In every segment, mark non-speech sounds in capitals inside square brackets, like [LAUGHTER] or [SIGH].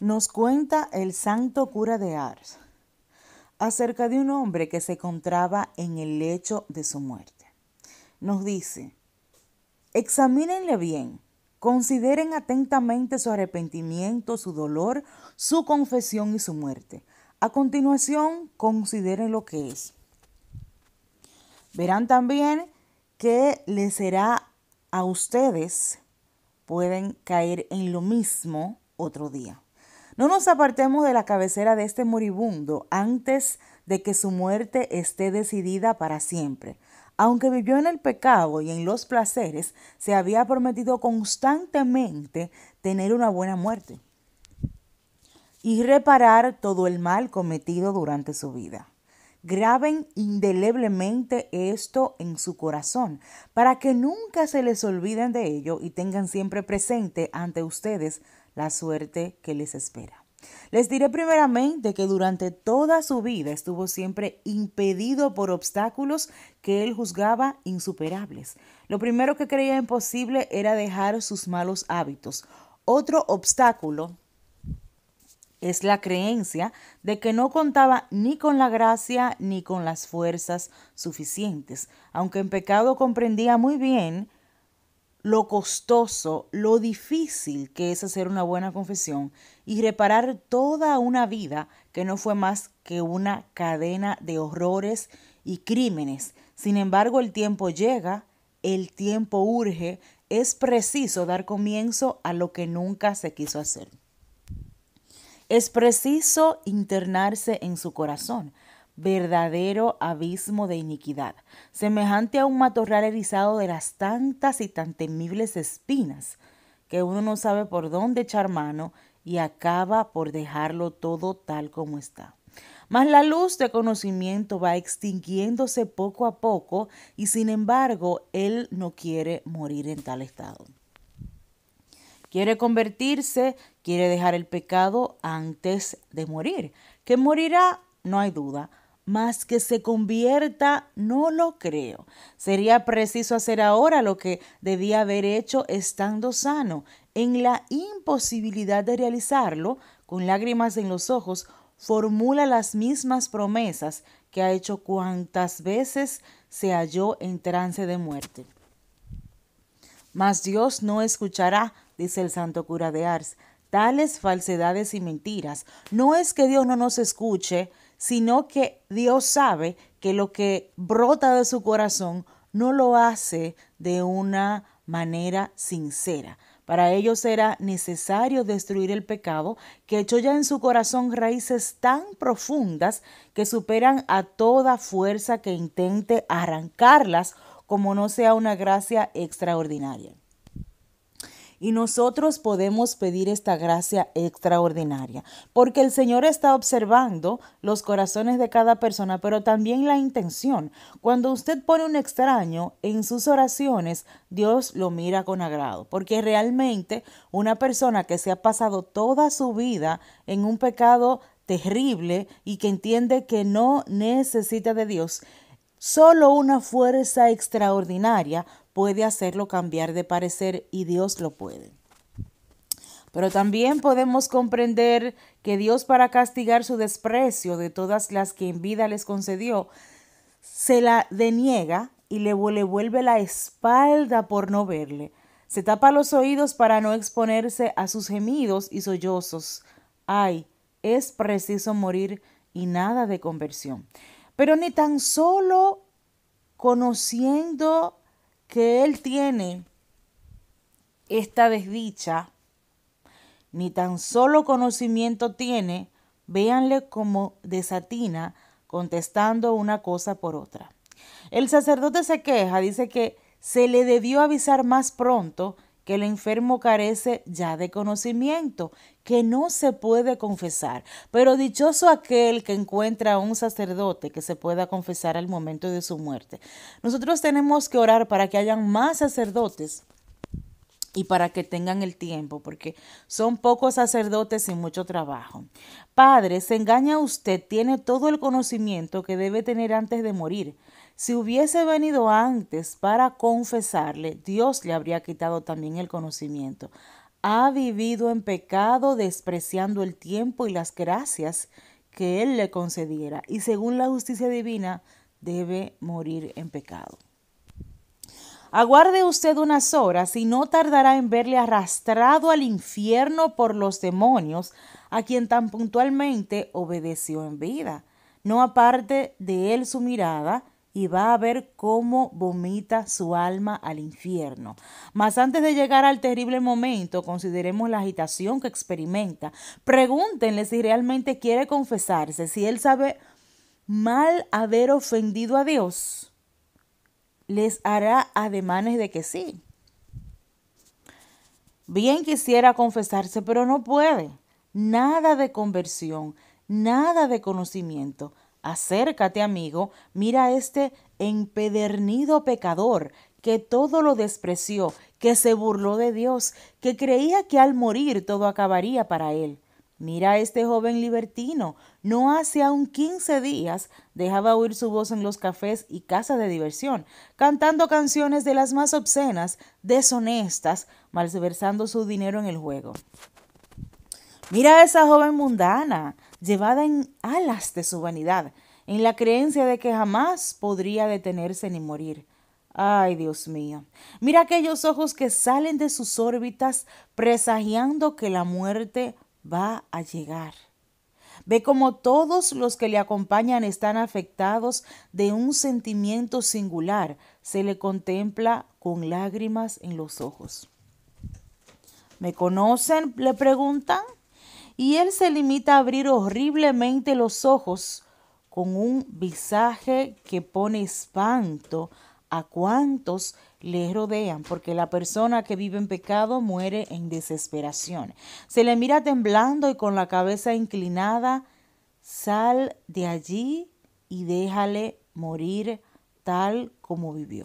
Nos cuenta el santo cura de Ars acerca de un hombre que se encontraba en el lecho de su muerte. Nos dice, examínenle bien, consideren atentamente su arrepentimiento, su dolor, su confesión y su muerte. A continuación, consideren lo que es. Verán también que le será a ustedes, pueden caer en lo mismo otro día. No nos apartemos de la cabecera de este moribundo antes de que su muerte esté decidida para siempre. Aunque vivió en el pecado y en los placeres, se había prometido constantemente tener una buena muerte y reparar todo el mal cometido durante su vida. Graben indeleblemente esto en su corazón para que nunca se les olviden de ello y tengan siempre presente ante ustedes la suerte que les espera. Les diré primeramente que durante toda su vida estuvo siempre impedido por obstáculos que él juzgaba insuperables. Lo primero que creía imposible era dejar sus malos hábitos. Otro obstáculo es la creencia de que no contaba ni con la gracia ni con las fuerzas suficientes, aunque en pecado comprendía muy bien lo costoso, lo difícil que es hacer una buena confesión y reparar toda una vida que no fue más que una cadena de horrores y crímenes. Sin embargo, el tiempo llega, el tiempo urge, es preciso dar comienzo a lo que nunca se quiso hacer. Es preciso internarse en su corazón verdadero abismo de iniquidad, semejante a un matorral erizado de las tantas y tan temibles espinas, que uno no sabe por dónde echar mano y acaba por dejarlo todo tal como está. Mas la luz de conocimiento va extinguiéndose poco a poco y sin embargo él no quiere morir en tal estado. Quiere convertirse, quiere dejar el pecado antes de morir. Que morirá, no hay duda, más que se convierta, no lo creo. Sería preciso hacer ahora lo que debía haber hecho estando sano. En la imposibilidad de realizarlo, con lágrimas en los ojos, formula las mismas promesas que ha hecho cuantas veces se halló en trance de muerte. Mas Dios no escuchará, dice el santo cura de Ars, tales falsedades y mentiras. No es que Dios no nos escuche, sino que Dios sabe que lo que brota de su corazón no lo hace de una manera sincera. Para ellos era necesario destruir el pecado que echó ya en su corazón raíces tan profundas que superan a toda fuerza que intente arrancarlas como no sea una gracia extraordinaria. Y nosotros podemos pedir esta gracia extraordinaria, porque el Señor está observando los corazones de cada persona, pero también la intención. Cuando usted pone un extraño en sus oraciones, Dios lo mira con agrado, porque realmente una persona que se ha pasado toda su vida en un pecado terrible y que entiende que no necesita de Dios, solo una fuerza extraordinaria puede hacerlo cambiar de parecer y Dios lo puede. Pero también podemos comprender que Dios para castigar su desprecio de todas las que en vida les concedió, se la deniega y le, vuelve la espalda por no verle. Se tapa los oídos para no exponerse a sus gemidos y sollozos. Ay, es preciso morir y nada de conversión. Pero ni tan solo conociendo que él tiene esta desdicha, ni tan solo conocimiento tiene, véanle como desatina contestando una cosa por otra. El sacerdote se queja, dice que se le debió avisar más pronto que el enfermo carece ya de conocimiento, que no se puede confesar. Pero dichoso aquel que encuentra a un sacerdote que se pueda confesar al momento de su muerte. Nosotros tenemos que orar para que hayan más sacerdotes y para que tengan el tiempo, porque son pocos sacerdotes y mucho trabajo. Padre, se engaña usted, tiene todo el conocimiento que debe tener antes de morir si hubiese venido antes para confesarle, Dios le habría quitado también el conocimiento. Ha vivido en pecado despreciando el tiempo y las gracias que Él le concediera y según la justicia divina debe morir en pecado. Aguarde usted unas horas y no tardará en verle arrastrado al infierno por los demonios, a quien tan puntualmente obedeció en vida. No aparte de él su mirada, y va a ver cómo vomita su alma al infierno. Mas antes de llegar al terrible momento, consideremos la agitación que experimenta. Pregúntenle si realmente quiere confesarse, si él sabe mal haber ofendido a Dios. Les hará ademanes de que sí. Bien quisiera confesarse, pero no puede. Nada de conversión, nada de conocimiento Acércate, amigo, mira a este empedernido pecador que todo lo despreció, que se burló de Dios, que creía que al morir todo acabaría para él. Mira a este joven libertino, no hace aún quince días dejaba oír su voz en los cafés y casas de diversión, cantando canciones de las más obscenas, deshonestas, malversando su dinero en el juego. Mira a esa joven mundana, llevada en alas de su vanidad, en la creencia de que jamás podría detenerse ni morir. Ay, Dios mío. Mira aquellos ojos que salen de sus órbitas presagiando que la muerte va a llegar. Ve como todos los que le acompañan están afectados de un sentimiento singular. Se le contempla con lágrimas en los ojos. ¿Me conocen? le preguntan y él se limita a abrir horriblemente los ojos con un visaje que pone espanto a cuantos le rodean, porque la persona que vive en pecado muere en desesperación. Se le mira temblando y con la cabeza inclinada, sal de allí y déjale morir tal como vivió.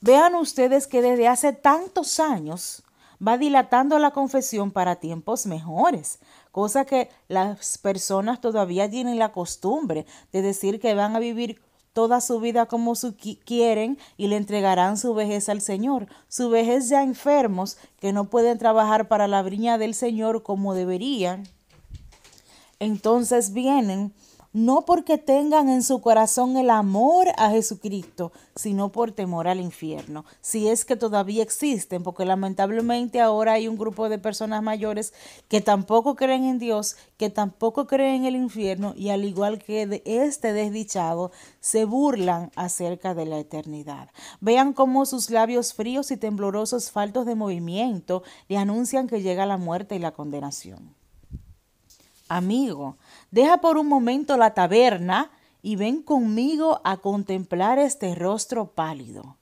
Vean ustedes que desde hace tantos años va dilatando la confesión para tiempos mejores, cosa que las personas todavía tienen la costumbre de decir que van a vivir toda su vida como su quieren y le entregarán su vejez al Señor. Su vejez ya enfermos que no pueden trabajar para la briña del Señor como deberían. Entonces vienen no porque tengan en su corazón el amor a Jesucristo, sino por temor al infierno, si es que todavía existen, porque lamentablemente ahora hay un grupo de personas mayores que tampoco creen en Dios, que tampoco creen en el infierno y al igual que de este desdichado, se burlan acerca de la eternidad. Vean cómo sus labios fríos y temblorosos faltos de movimiento le anuncian que llega la muerte y la condenación. Amigo, deja por un momento la taberna y ven conmigo a contemplar este rostro pálido.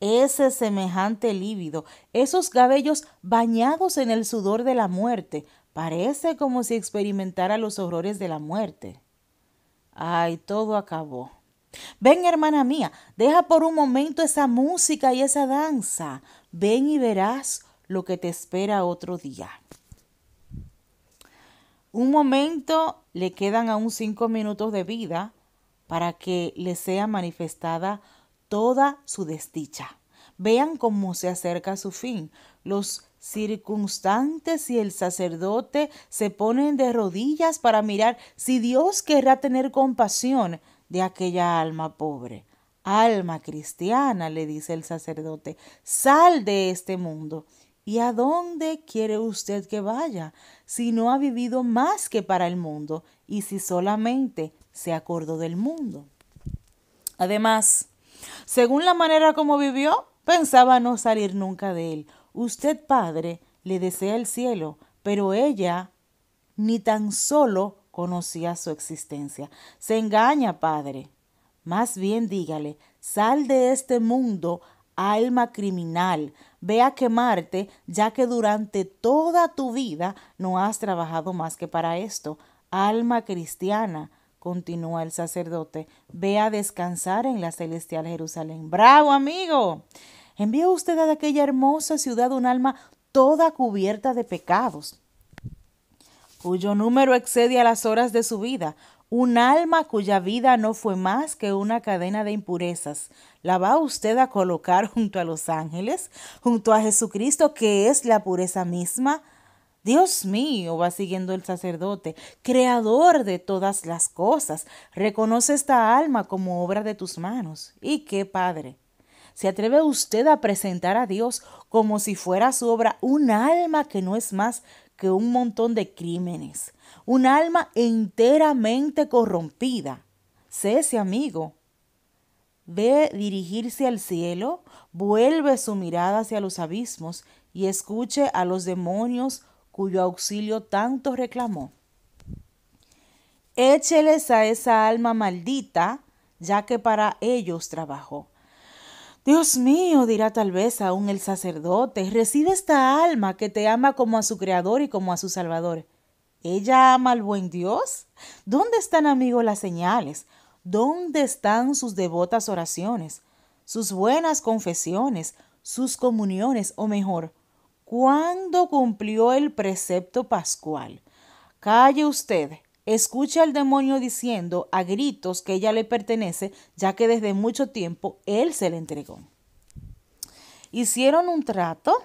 Ese semejante lívido, esos cabellos bañados en el sudor de la muerte, parece como si experimentara los horrores de la muerte. Ay, todo acabó. Ven, hermana mía, deja por un momento esa música y esa danza. Ven y verás lo que te espera otro día. Un momento le quedan aún cinco minutos de vida para que le sea manifestada toda su desdicha. Vean cómo se acerca su fin. Los circunstantes y el sacerdote se ponen de rodillas para mirar si Dios querrá tener compasión de aquella alma pobre. Alma cristiana, le dice el sacerdote, sal de este mundo ¿Y a dónde quiere usted que vaya si no ha vivido más que para el mundo y si solamente se acordó del mundo? Además, según la manera como vivió, pensaba no salir nunca de él. Usted, padre, le desea el cielo, pero ella ni tan solo conocía su existencia. Se engaña, padre. Más bien dígale, sal de este mundo, alma criminal, ve a quemarte, ya que durante toda tu vida no has trabajado más que para esto. Alma cristiana, continúa el sacerdote, ve a descansar en la celestial Jerusalén. ¡Bravo, amigo! Envía usted a aquella hermosa ciudad un alma toda cubierta de pecados, cuyo número excede a las horas de su vida, un alma cuya vida no fue más que una cadena de impurezas, la va usted a colocar [LAUGHS] junto a los ángeles, junto a Jesucristo que es la pureza misma. Dios mío, va siguiendo el sacerdote, creador de todas las cosas, reconoce esta alma como obra de tus manos. ¿Y qué padre? ¿Se atreve usted a presentar a Dios como si fuera su obra un alma que no es más que un montón de crímenes. Un alma enteramente corrompida. Cese, amigo. Ve dirigirse al cielo, vuelve su mirada hacia los abismos y escuche a los demonios cuyo auxilio tanto reclamó. Écheles a esa alma maldita, ya que para ellos trabajó. Dios mío, dirá tal vez aún el sacerdote, recibe esta alma que te ama como a su Creador y como a su Salvador. ¿Ella ama al buen Dios? ¿Dónde están, amigo, las señales? ¿Dónde están sus devotas oraciones, sus buenas confesiones, sus comuniones, o mejor, cuándo cumplió el precepto pascual? Calle usted, Escucha al demonio diciendo a gritos que ella le pertenece, ya que desde mucho tiempo él se le entregó. Hicieron un trato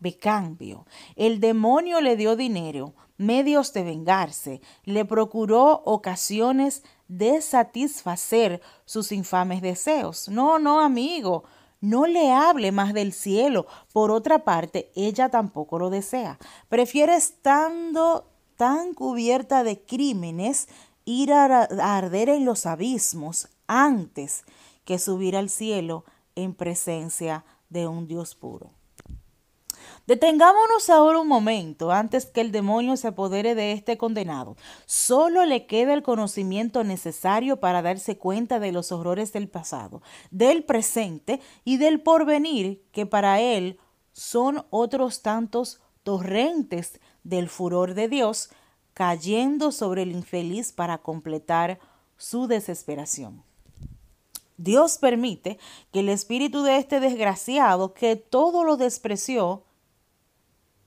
de cambio. El demonio le dio dinero, medios de vengarse, le procuró ocasiones de satisfacer sus infames deseos. No, no, amigo, no le hable más del cielo. Por otra parte, ella tampoco lo desea. Prefiere estando tan cubierta de crímenes ir a arder en los abismos antes que subir al cielo en presencia de un Dios puro. Detengámonos ahora un momento antes que el demonio se apodere de este condenado. Solo le queda el conocimiento necesario para darse cuenta de los horrores del pasado, del presente y del porvenir que para él son otros tantos torrentes del furor de Dios cayendo sobre el infeliz para completar su desesperación. Dios permite que el espíritu de este desgraciado, que todo lo despreció,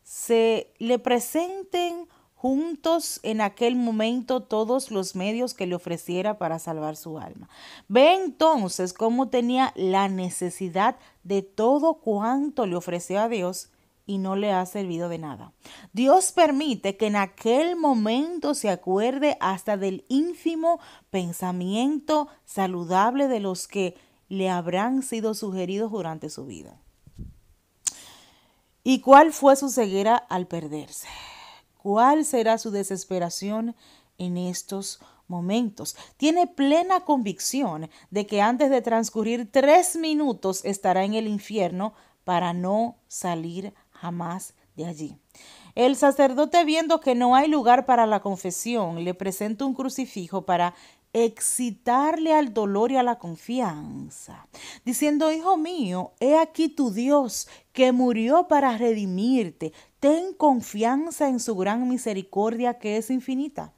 se le presenten juntos en aquel momento todos los medios que le ofreciera para salvar su alma. Ve entonces cómo tenía la necesidad de todo cuanto le ofreció a Dios y no le ha servido de nada. Dios permite que en aquel momento se acuerde hasta del ínfimo pensamiento saludable de los que le habrán sido sugeridos durante su vida. ¿Y cuál fue su ceguera al perderse? ¿Cuál será su desesperación en estos momentos. Tiene plena convicción de que antes de transcurrir tres minutos estará en el infierno para no salir jamás de allí. El sacerdote, viendo que no hay lugar para la confesión, le presenta un crucifijo para excitarle al dolor y a la confianza, diciendo, Hijo mío, he aquí tu Dios que murió para redimirte, ten confianza en su gran misericordia que es infinita.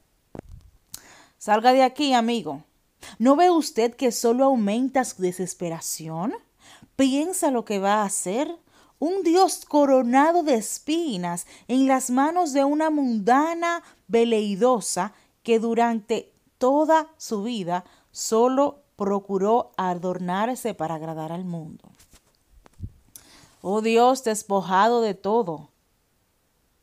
Salga de aquí, amigo. ¿No ve usted que solo aumenta su desesperación? Piensa lo que va a hacer un Dios coronado de espinas en las manos de una mundana veleidosa que durante toda su vida solo procuró adornarse para agradar al mundo. Oh Dios despojado de todo,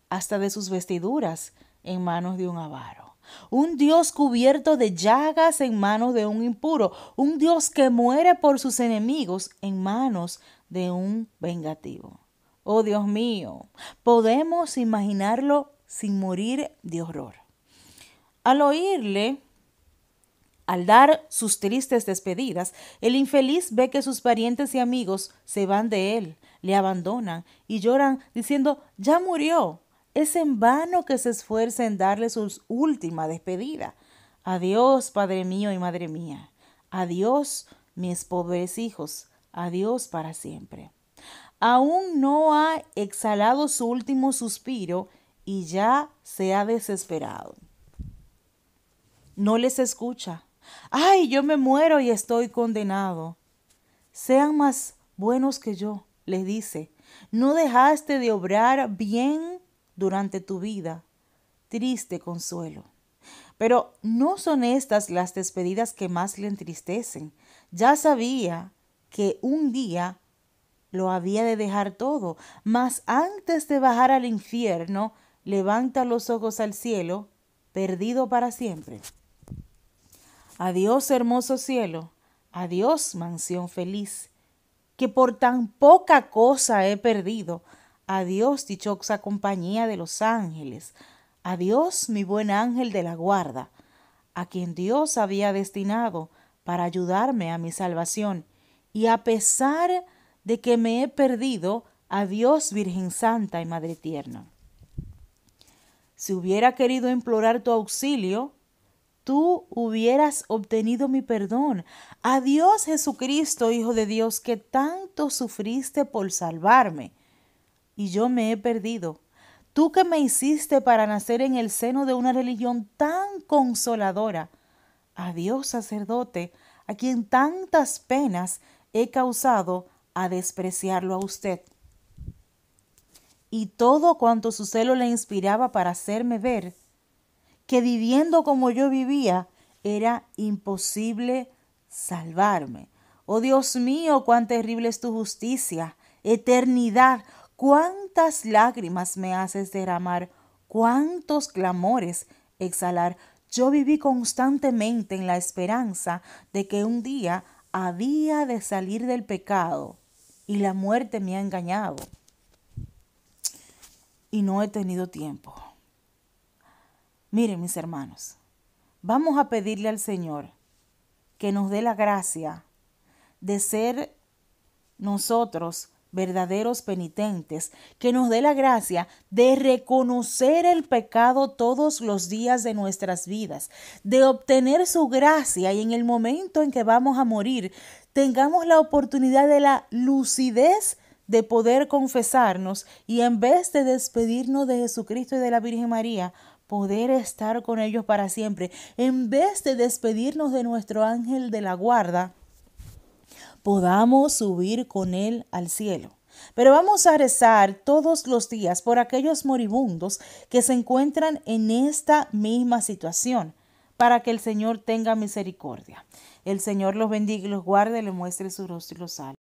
hasta de sus vestiduras, en manos de un avaro. Un Dios cubierto de llagas en manos de un impuro. Un Dios que muere por sus enemigos en manos de un vengativo. Oh Dios mío, podemos imaginarlo sin morir de horror. Al oírle, al dar sus tristes despedidas, el infeliz ve que sus parientes y amigos se van de él, le abandonan y lloran diciendo, ya murió. Es en vano que se esfuerce en darle su última despedida. Adiós, Padre mío y Madre mía. Adiós, mis pobres hijos. Adiós para siempre. Aún no ha exhalado su último suspiro y ya se ha desesperado. No les escucha. Ay, yo me muero y estoy condenado. Sean más buenos que yo, les dice. No dejaste de obrar bien durante tu vida. Triste consuelo. Pero no son estas las despedidas que más le entristecen. Ya sabía que un día lo había de dejar todo, mas antes de bajar al infierno, levanta los ojos al cielo, perdido para siempre. Adiós hermoso cielo, adiós mansión feliz, que por tan poca cosa he perdido, adiós dichosa compañía de los ángeles, adiós mi buen ángel de la guarda, a quien Dios había destinado para ayudarme a mi salvación y a pesar de que me he perdido, adiós Virgen Santa y Madre Tierna. Si hubiera querido implorar tu auxilio, tú hubieras obtenido mi perdón. Adiós Jesucristo, Hijo de Dios, que tanto sufriste por salvarme. Y yo me he perdido. Tú que me hiciste para nacer en el seno de una religión tan consoladora. Adiós sacerdote, a quien tantas penas he causado a despreciarlo a usted. Y todo cuanto su celo le inspiraba para hacerme ver que viviendo como yo vivía era imposible salvarme. Oh Dios mío, cuán terrible es tu justicia, eternidad, cuántas lágrimas me haces derramar, cuántos clamores exhalar. Yo viví constantemente en la esperanza de que un día había de salir del pecado y la muerte me ha engañado. Y no he tenido tiempo. Miren mis hermanos, vamos a pedirle al Señor que nos dé la gracia de ser nosotros verdaderos penitentes, que nos dé la gracia de reconocer el pecado todos los días de nuestras vidas, de obtener su gracia y en el momento en que vamos a morir, tengamos la oportunidad de la lucidez de poder confesarnos y en vez de despedirnos de Jesucristo y de la Virgen María, poder estar con ellos para siempre, en vez de despedirnos de nuestro ángel de la guarda, podamos subir con Él al cielo. Pero vamos a rezar todos los días por aquellos moribundos que se encuentran en esta misma situación, para que el Señor tenga misericordia. El Señor los bendiga y los guarde, le muestre su rostro y los salve.